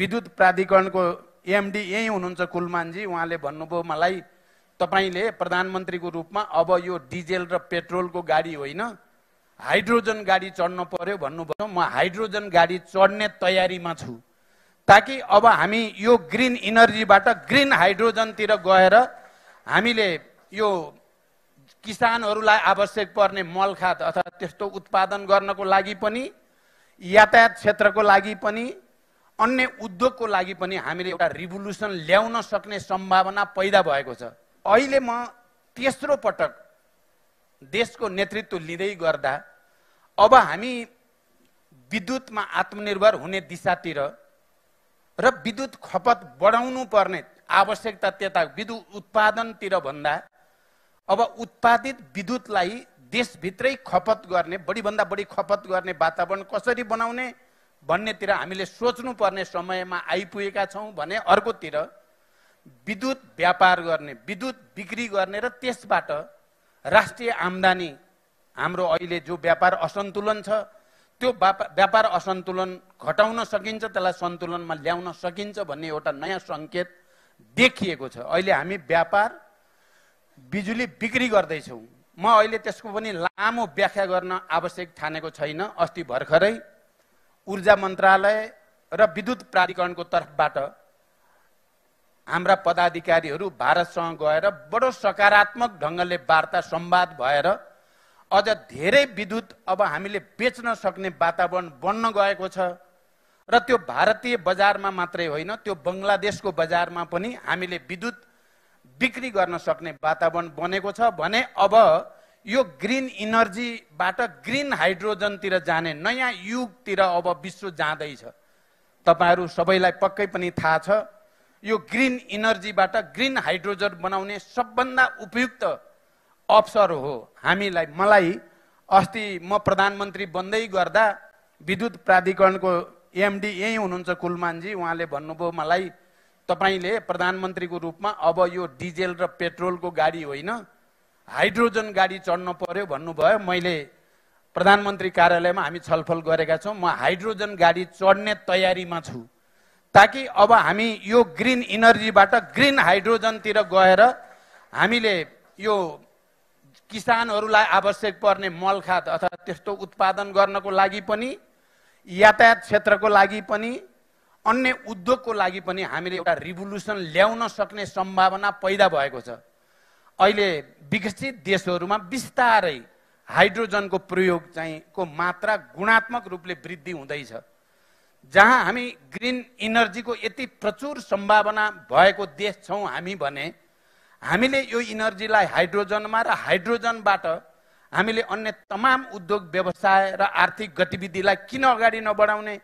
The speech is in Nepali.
विद्युत प्राधिकरणको एमडी यहीँ हुनुहुन्छ कुलमानजी उहाँले भन्नुभयो मलाई तपाईँले प्रधानमन्त्रीको रूपमा अब यो डिजेल र पेट्रोलको गाडी होइन हाइड्रोजन गाडी चढ्न पर्यो भन्नुभयो म हाइड्रोजन गाडी चढ्ने तयारीमा छु ताकि अब हामी यो ग्रिन इनर्जीबाट ग्रिन हाइड्रोजनतिर गएर हामीले यो किसानहरूलाई आवश्यक पर्ने मल खाद अथवा त्यस्तो उत्पादन गर्नको लागि पनि यातायात क्षेत्रको लागि पनि अन्य उद्योगको लागि पनि हामीले एउटा रिभोल्युसन ल्याउन सक्ने सम्भावना पैदा भएको छ अहिले म तेस्रो पटक देशको नेतृत्व लिँदै गर्दा अब हामी विद्युतमा आत्मनिर्भर हुने दिशातिर र विद्युत खपत बढाउनु पर्ने आवश्यकता त्यता विद्युत उत्पादनतिर भन्दा अब उत्पादित विद्युतलाई देशभित्रै खपत गर्ने बढीभन्दा बढी खपत गर्ने वातावरण कसरी बनाउने भन्नेतिर हामीले सोच्नुपर्ने समयमा आइपुगेका छौँ भने अर्कोतिर विद्युत व्यापार गर्ने विद्युत बिक्री गर्ने र त्यसबाट राष्ट्रिय आम्दानी हाम्रो अहिले जो व्यापार असन्तुलन छ त्यो व्यापार असन्तुलन घटाउन सकिन्छ त्यसलाई सन्तुलनमा ल्याउन सकिन्छ भन्ने एउटा नयाँ सङ्केत देखिएको छ अहिले हामी व्यापार बिजुली बिक्री गर्दैछौँ म अहिले त्यसको पनि लामो व्याख्या गर्न आवश्यक ठानेको छैन अस्ति भर्खरै ऊर्जा मन्त्रालय र विद्युत प्राधिकरणको तर्फबाट हाम्रा पदाधिकारीहरू भारतसँग गएर बडो सकारात्मक ढङ्गले वार्ता संवाद भएर अझ धेरै विद्युत अब हामीले बेच्न सक्ने वातावरण बन्न गएको छ र त्यो भारतीय बजारमा मात्रै होइन त्यो बङ्गलादेशको बजारमा पनि हामीले विद्युत बिक्री गर्न सक्ने वातावरण बनेको छ भने अब यो ग्रिन इनर्जीबाट ग्रिन हाइड्रोजनतिर जाने नयाँ युगतिर अब विश्व जाँदैछ तपाईँहरू सबैलाई पक्कै पनि थाहा छ यो ग्रिन इनर्जीबाट ग्रिन हाइड्रोजन बनाउने सबभन्दा उपयुक्त अवसर हो हामीलाई मलाई अस्ति म प्रधानमन्त्री बन्दै गर्दा विद्युत प्राधिकरणको एमडी यहीँ हुनुहुन्छ कुलमानजी उहाँले भन्नुभयो मलाई तपाईँले प्रधानमन्त्रीको रूपमा अब यो डिजेल र पेट्रोलको गाडी होइन हाइड्रोजन गाडी चढ्नु पर्यो भन्नुभयो मैले प्रधानमन्त्री कार्यालयमा हामी छलफल गरेका छौँ म हाइड्रोजन गाडी चढ्ने तयारीमा छु ताकि अब हामी यो ग्रिन इनर्जीबाट ग्रिन हाइड्रोजनतिर गएर हामीले यो किसानहरूलाई आवश्यक पर्ने मल अथवा त्यस्तो उत्पादन गर्नको लागि पनि यातायात क्षेत्रको लागि पनि अन्य उद्योगको लागि पनि हामीले एउटा रिभोल्युसन ल्याउन सक्ने सम्भावना पैदा भएको छ अहिले विकसित देशहरूमा बिस्तारै हाइड्रोजनको प्रयोग चाहिँ को मात्रा गुणात्मक रूपले वृद्धि हुँदैछ जहाँ हामी ग्रिन इनर्जीको यति प्रचुर सम्भावना भएको देश छौँ हामी भने हामीले यो इनर्जीलाई हाइड्रोजनमा र हाइड्रोजनबाट हामीले अन्य तमाम उद्योग व्यवसाय र आर्थिक गतिविधिलाई किन अगाडि नबढाउने